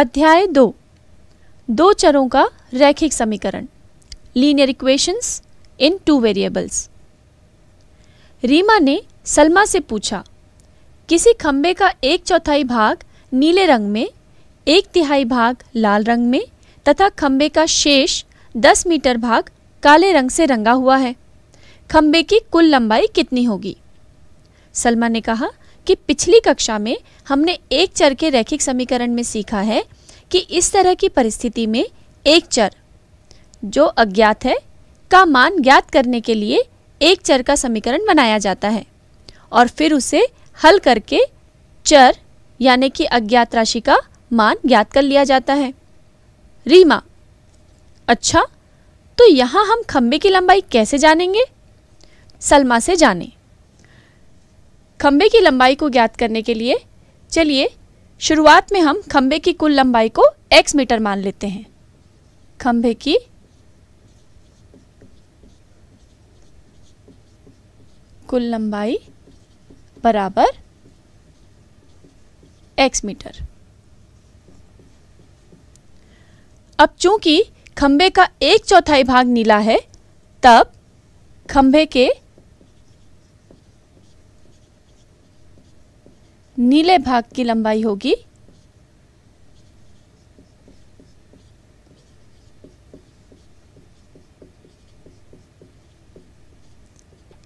अध्याय दो दो चरों का रैखिक समीकरण linear equations in two variables Reema ने सलमा से पूछा किसी खम्बे का एक चौथाई भाग नीले रंग में एक तिहाई भाग लाल रंग में तथा खम्बे का शेष दस मीटर भाग काले रंग से रंगा हुआ है खम्बे की कुल लंबाई कितनी होगी सलमा ने कहा कि पिछली कक्षा में हमने एक चर के रैखिक समीकरण में सीखा है कि इस तरह की परिस्थिति में एक चर जो अज्ञात है का मान ज्ञात करने के लिए एक चर का समीकरण बनाया जाता है और फिर उसे हल करके चर यानी कि अज्ञात राशि का मान ज्ञात कर लिया जाता है रीमा अच्छा तो यहाँ हम खम्बे की लंबाई कैसे जानेंगे सलमा से जानें खम्बे की लंबाई को ज्ञात करने के लिए चलिए शुरुआत में हम खम्बे की कुल लंबाई को x मीटर मान लेते हैं खम्भे की कुल लंबाई बराबर x मीटर अब चूंकि खंबे का एक चौथाई भाग नीला है तब खम्भे के नीले भाग की लंबाई होगी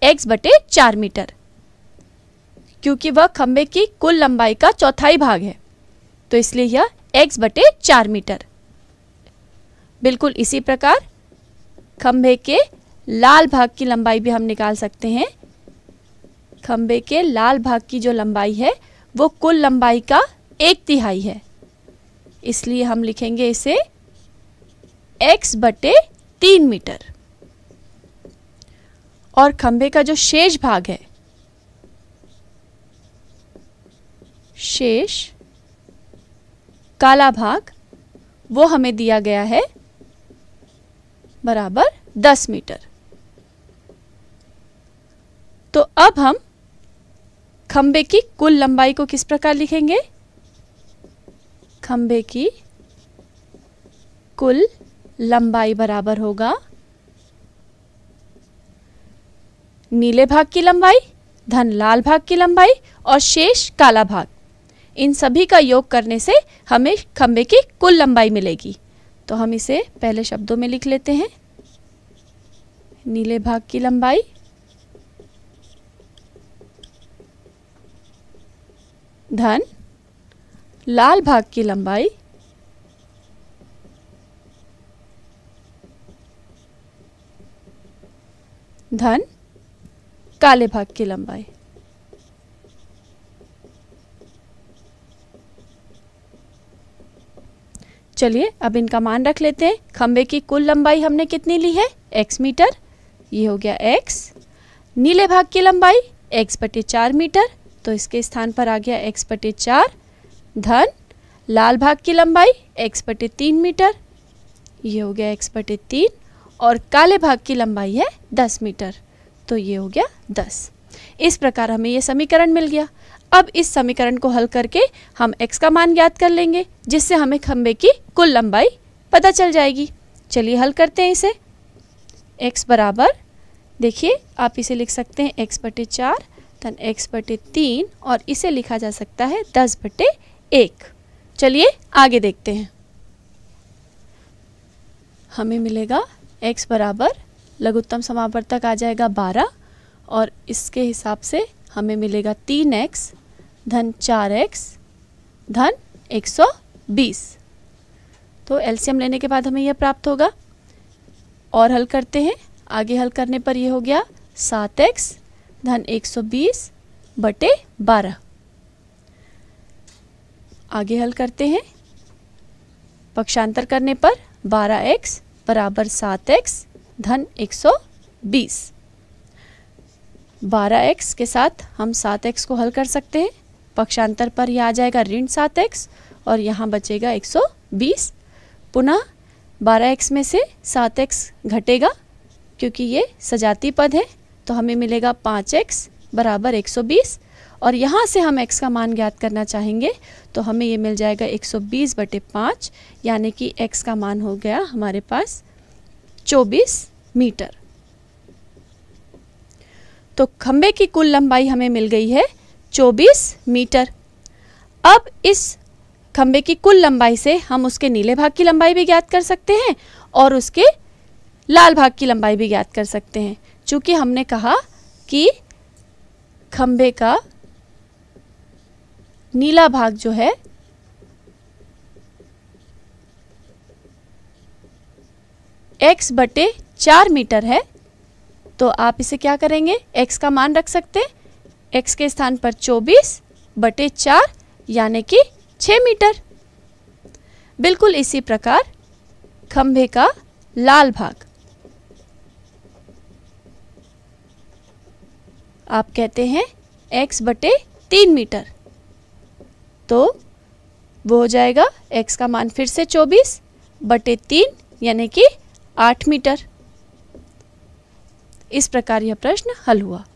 एक्स बटे चार मीटर क्योंकि वह खंबे की कुल लंबाई का चौथाई भाग है तो इसलिए यह एक्स बटे चार मीटर बिल्कुल इसी प्रकार खंबे के लाल भाग की लंबाई भी हम निकाल सकते हैं खंबे के लाल भाग की जो लंबाई है वो कुल लंबाई का एक तिहाई है इसलिए हम लिखेंगे इसे x बटे तीन मीटर और खंबे का जो शेष भाग है शेष काला भाग वो हमें दिया गया है बराबर 10 मीटर तो अब हम खंबे की कुल लंबाई को किस प्रकार लिखेंगे खंबे की कुल लंबाई बराबर होगा नीले भाग की लंबाई धन लाल भाग की लंबाई और शेष काला भाग इन सभी का योग करने से हमें खंबे की कुल लंबाई मिलेगी तो हम इसे पहले शब्दों में लिख लेते हैं नीले भाग की लंबाई धन लाल भाग की लंबाई धन काले भाग की लंबाई चलिए अब इनका मान रख लेते हैं खंबे की कुल लंबाई हमने कितनी ली है x मीटर ये हो गया x नीले भाग की लंबाई x बटे चार मीटर तो इसके स्थान पर आ गया एक्स बटे चार धन लाल भाग की लंबाई एक्स बटे तीन मीटर ये हो गया एक्स बटे तीन और काले भाग की लंबाई है दस मीटर तो ये हो गया दस इस प्रकार हमें ये समीकरण मिल गया अब इस समीकरण को हल करके हम x का मान ज्ञात कर लेंगे जिससे हमें खंबे की कुल लंबाई पता चल जाएगी चलिए हल करते हैं इसे x बराबर देखिए आप इसे लिख सकते हैं x बटे चार धन x बटे तीन और इसे लिखा जा सकता है दस बटे एक चलिए आगे देखते हैं हमें मिलेगा x बराबर लघुत्तम समावर्तक आ जाएगा बारह और इसके हिसाब से हमें मिलेगा तीन एक्स धन चार एक्स धन एक सौ बीस तो एल्शियम लेने के बाद हमें यह प्राप्त होगा और हल करते हैं आगे हल करने पर यह हो गया सात एक्स धन 120 बटे 12 आगे हल करते हैं पक्षांतर करने पर 12x बराबर 7x धन 120 12x के साथ हम 7x को हल कर सकते हैं पक्षांतर पर यह आ जाएगा ऋण 7x और यहाँ बचेगा 120 पुनः 12x में से 7x घटेगा क्योंकि ये सजाती पद है तो हमें मिलेगा पाँच एक्स बराबर एक सौ बीस और यहाँ से हम x का मान ज्ञात करना चाहेंगे तो हमें ये मिल जाएगा एक सौ बीस बटे पाँच यानी कि x का मान हो गया हमारे पास चौबीस मीटर तो खंबे की कुल लंबाई हमें मिल गई है चौबीस मीटर अब इस खम्बे की कुल लंबाई से हम उसके नीले भाग की लंबाई भी ज्ञात कर सकते हैं और उसके लाल भाग की लंबाई भी ज्ञात कर सकते हैं चूंकि हमने कहा कि खंभे का नीला भाग जो है x बटे चार मीटर है तो आप इसे क्या करेंगे x का मान रख सकते हैं x के स्थान पर 24 बटे चार यानी कि 6 मीटर बिल्कुल इसी प्रकार खंभे का लाल भाग आप कहते हैं x बटे तीन मीटर तो वो हो जाएगा x का मान फिर से 24 बटे तीन यानी कि 8 मीटर इस प्रकार यह प्रश्न हल हुआ